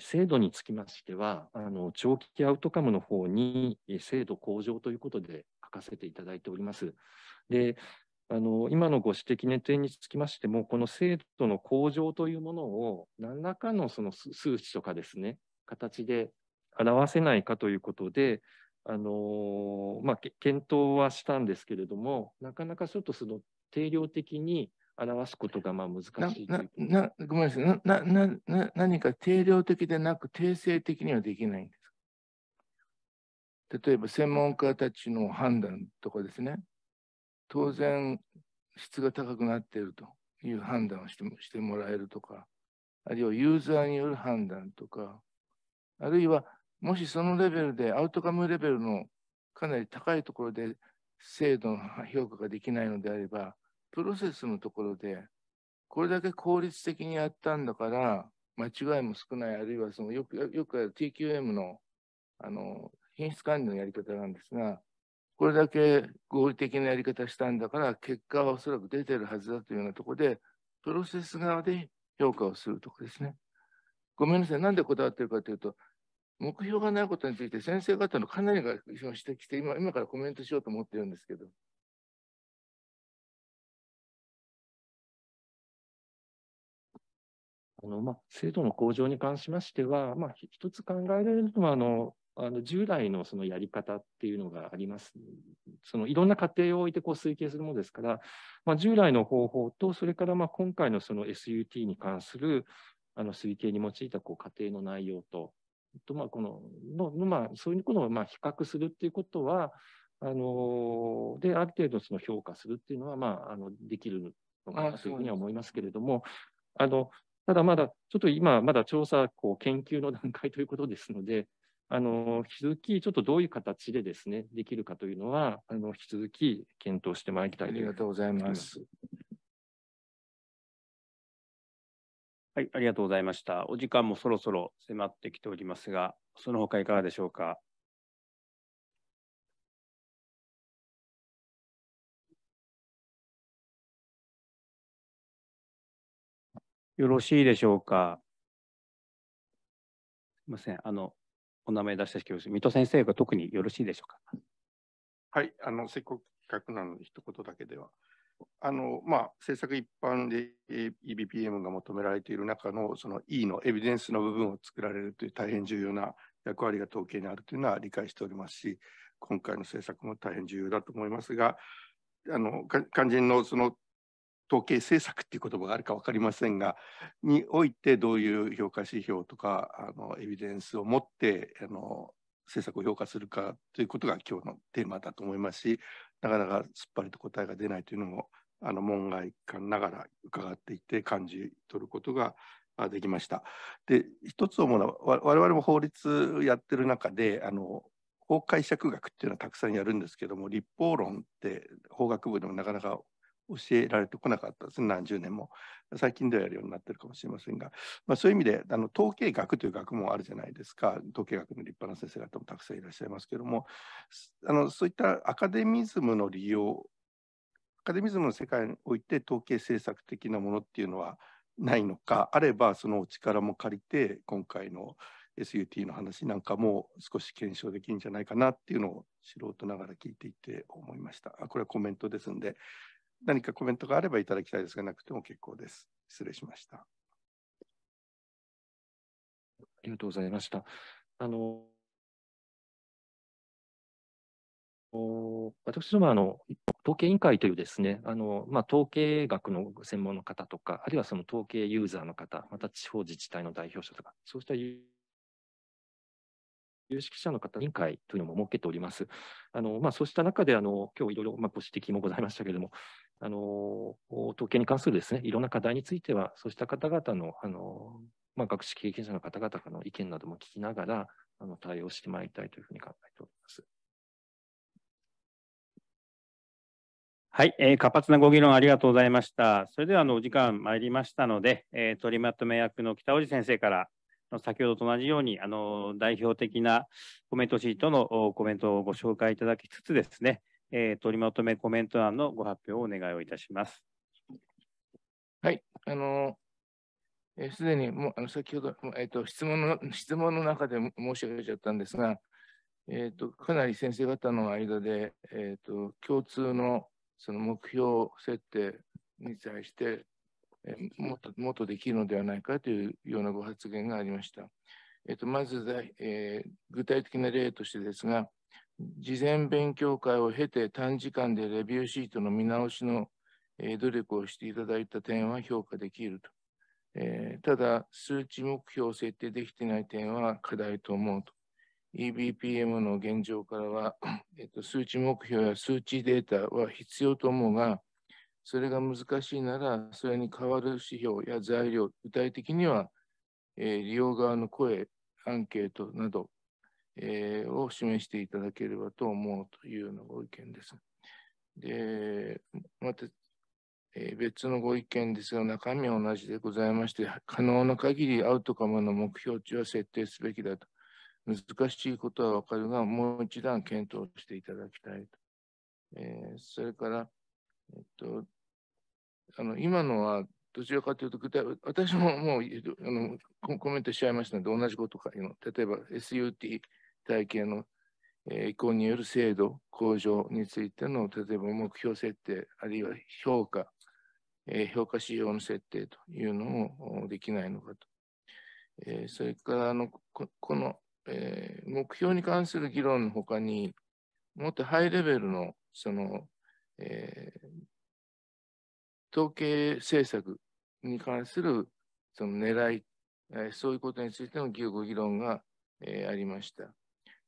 制度につきましては、あの長期アウトカムの方に制度向上ということで書かせていただいております。であの今のご指摘の点につきましても、この制度の向上というものを、何らかのその数値とかですね、形で表せないかということで、あのまあ、検討はしたんですけれども、なかなかちょっとその定量的に表すことがまあ難しいななごめんなさいななな何か定量的でなく定性的にはできないんです。例えば専門家たちの判断とかですね、当然質が高くなっているという判断をしてしてもらえるとか、あるいはユーザーによる判断とか、あるいはもしそのレベルで、アウトカムレベルのかなり高いところで精度の評価ができないのであれば、プロセスのところで、これだけ効率的にやったんだから、間違いも少ない、あるいはそのよく、よく TQM の、あの、品質管理のやり方なんですが、これだけ合理的なやり方したんだから、結果はおそらく出てるはずだというようなところで、プロセス側で評価をするとこですね。ごめんなさい、なんでこだわってるかというと、目標がないことについて先生方のかなりが指摘して、今今からコメントしようと思ってるんですけど、あのまあ、精度の向上に関しましては、まあ、一つ考えられるのはあのあの従来のそのやり方っていうのがあります。そのいろんな過程を置いてこう推計するものですから、まあ、従来の方法と、それからまあ今回のその SUT に関するあの推計に用いたこう過程の内容と、とまあこののまあ、そういうこのをまあ比較するっていうことは、あのである程度その評価するっていうのは、まあ、あのできるのかなというふうには思いますけれども、あのただまだ、ちょっと今、まだ調査、こう研究の段階ということですので、あの引き続き、ちょっとどういう形でですね、できるかというのは、あの引き続き検討してまいりたいありがとうございます。はい、ありがとうございました。お時間もそろそろ迫ってきておりますが、その他いかがでしょうか。よろしいでしょうか。すみません、あの、お名前出したし、水戸先生が特によろしいでしょうか。はい、あの、せっかくなので、一言だけでは。あのまあ、政策一般で EBPM が求められている中のその E のエビデンスの部分を作られるという大変重要な役割が統計にあるというのは理解しておりますし、今回の政策も大変重要だと思いますが、あの肝心のその統計政策っていう言葉があるか分かりませんがにおいてどういう評価指標とかあのエビデンスを持ってあの政策を評価するかということが今日のテーマだと思いますしなかなかすっぱりと答えが出ないというのもあの門外観ながら伺っていて感じ取ることができました。で一つ思うのは我々も法律やってる中であの法解釈学っていうのはたくさんやるんですけども立法論って法学部でもなかなか教えられてこなかったですね、何十年も。最近ではやるようになってるかもしれませんが、まあ、そういう意味であの統計学という学問あるじゃないですか統計学の立派な先生方もたくさんいらっしゃいますけどもあのそういったアカデミズムの利用アカデミズムの世界において統計政策的なものっていうのはないのかあればそのお力も借りて今回の SUT の話なんかも少し検証できるんじゃないかなっていうのを素人ながら聞いていて思いました。これはコメントですんで、何かコメントがあればいただきたいですが、なくても結構です。失礼しました。ありがとうございました。あの私どもあの統計委員会というですねあの、まあ、統計学の専門の方とか、あるいはその統計ユーザーの方、また地方自治体の代表者とか、そうした有識者の方、委員会というのも設けております。あのまあ、そうした中であの、今日いろいろ、まあ、ご指摘もございましたけれども、あの統計に関するですねいろんな課題については、そうした方々のあの、まあ、学識経験者の方々の意見なども聞きながらあの対応してまいりたいというふうに考えております。はい、えー、活発なご議論ありがとうございました。それではあのお時間参りましたので、えー、取りまとめ役の北尾先生から先ほどと同じようにあの代表的なコメントシートのコメントをご紹介いただきつつですね、えー、取りまとめコメント案のご発表をお願いをいたします。はい、あのす、えー、で、にもあの先ほど、えーと、質問の質問の中で申し上げちゃったんですが、えーと、かなり先生方の間で、えーと、共通のその目標設定に対して、えー、もっともっとできるのではないかというようなご発言がありました。えー、とまず、えー、具体的な例としてですが、事前勉強会を経て短時間でレビューシートの見直しの、え努力をしていただいた点は評価できると。えー、ただ、数値目標を設定できていない点は課題と思うと。EBPM の現状からは、*coughs* えっと、数値目標や数値データは必要と思うが、それが難しいなら、それに代わる指標や材料、具体的には、えー、利用側の声、アンケートなど、えー、を示していただければと思うというのご意見です。で、また、えー、別のご意見ですが、中身は同じでございまして、可能な限りアウトカムの目標値は設定すべきだと。難しいことはわかるが、もう一段検討していただきたいと。えー、それから、えっと、あの、今のは、どちらかというと、具体、私ももう、あの、コメントしちゃいましたので、同じことか、例えば SUT 体系の、え移行による制度向上についての、例えば目標設定、あるいは評価、え評価指標の設定というのをできないのかと。えそれからあのこ、この、え目標に関する議論のほかに、もっとハイレベルの、その、えー、統計政策に関するその狙い、えー、そういうことについての議論が、えー、ありました。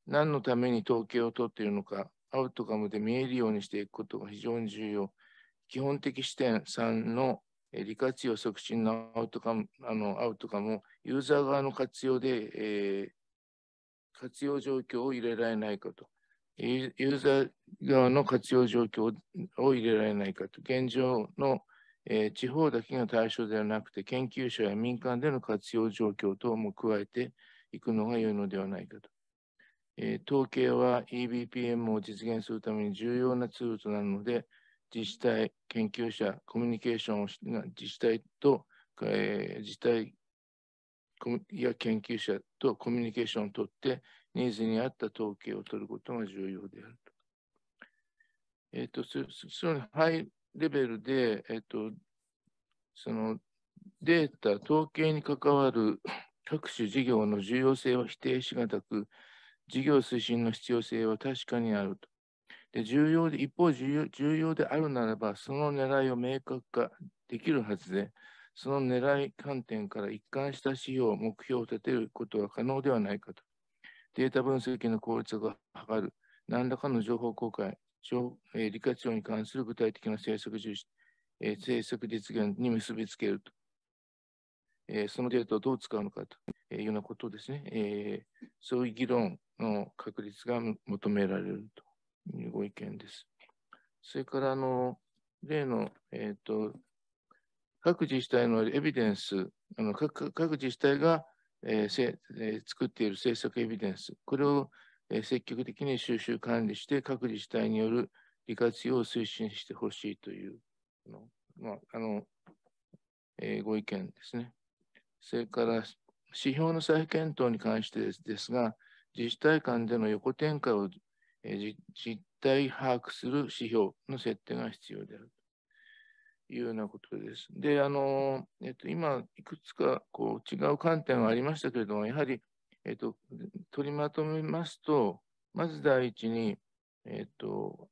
何のために統計を取っているのか、アウトカムで見えるようにしていくことが非常に重要。基本的視点3の利活用促進のアウトカムあのアウトカムをユーザー側の活用で、えー、活用状況を入れられないかと、ユーザー側の活用状況を入れられないかと、現状の、えー、地方だけが対象ではなくて、研究者や民間での活用状況等も加えていくのが良いのではないかと。えー、統計は EBPM を実現するために重要なツールとなるので、自治体、研究者、コミュニケーションを自治体と、えー、自治体や研究者とコミュニケーションをとって、ニーズに合った統計を取ることが重要であると。えっ、ー、と、そのハイレベルで、えっ、ー、と、そのデータ、統計に関わる各種事業の重要性は否定しがたく、事業推進の必要性は確かにあると。で重要で一方重要であるならば、その狙いを明確化できるはずで、その狙い観点から一貫した指標、目標を立てることは可能ではないかと。データ分析の効率が図る、何らかの情報公開、えー、理科庁に関する具体的な政策重視、えー、政策実現に結びつけると、えー、そのデータをどう使うのかとえー、ようなことですね、えー、そういう議論の確立が求められるというご意見です。それから、あの、例の、えっ、ー、と、各自治体のエビデンス、あの各各自治体が、えーせえー、作っている政策エビデンス、これを、えー、積極的に収集管理して、各自治体による利活用を推進してほしいというの、まああのえー、ご意見ですね。それから、指標の再検討に関してですが、自治体間での横展開を、え実態把握する指標の設定が必要であるというようなことです。で、あの、えっと、今、いくつかこう違う観点がありましたけれども、やはり、えっと、取りまとめますと、まず第一に、えっと、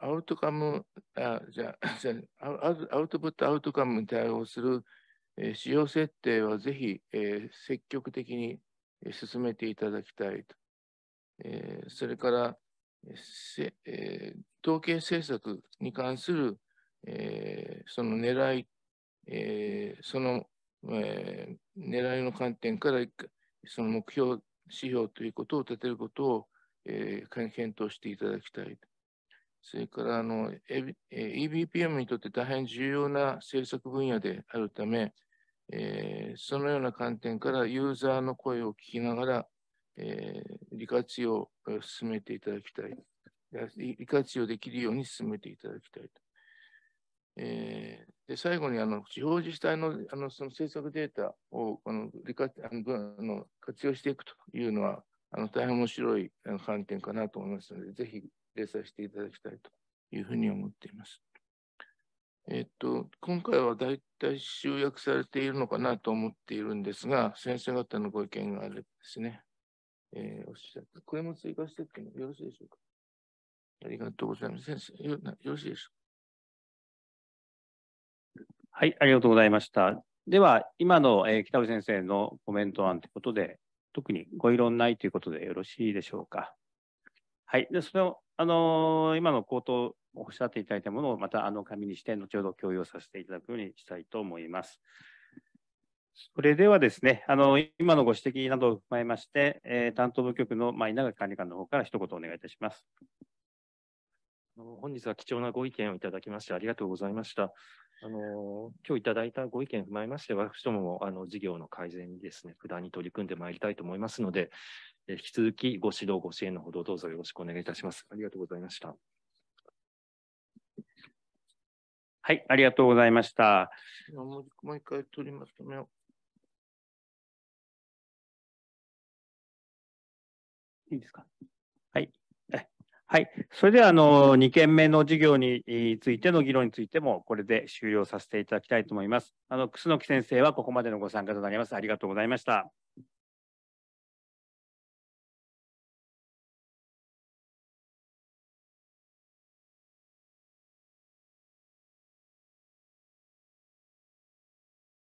アウトカム、あじゃ *laughs* じゃアウトプット、アウトカムに対応する、えー、仕様設定はぜひ、えー、積極的に進めていただきたいと。えー、それから、せえー、統計政策に関する、えー、その狙い、えー、その、えー、狙いの観点から、その目標、指標ということを立てることを、えー、検討していただきたいと。それからあの EBPM にとって大変重要な政策分野であるため、えー、そのような観点からユーザーの声を聞きながら、えー、利活用を進めていただきたい。利活用できるように進めていただきたいと。えー、で最後にあの地方自治体のあのその政策データをあの利活あの活用していくというのはあの大変面白い観点かなと思いますので、ぜひ入させていただきたいというふうに思っています。えっと、今回はだいたい集約されているのかなと思っているんですが、先生方のご意見があればですね、えー、おっしゃって、これも追加してってもよろしいでしょうか。ありがとうございます。先生、よろしいでしょうか。はい、ありがとうございました。では、今の、えー、北尾先生のコメント案ということで、特にご異論ないということでよろしいでしょうか。はい、でそのあの今の口頭おっしゃっていただいたものをまたあの紙にして後ほど共有させていただくようにしたいと思います。それではですね、あの今のご指摘などを踏まえまして、えー、担当部局の、ま稲垣管理官の方から一言お願いいたします。本日は貴重なご意見をいただきましてありがとうございました。あの今日いただいたご意見を踏まえまして、私どももあの事業の改善にですね、不断に取り組んでまいりたいと思いますので、引き続きご指導、ご支援のほどどうぞよろしくお願いいたします。ありがとうございました。はい、ありがとうございました。もう一回取りまとめいいですか。はい。はい。それでは、あの、2件目の事業についての議論についても、これで終了させていただきたいと思います。あの、楠木先生はここまでのご参加となります。ありがとうございました。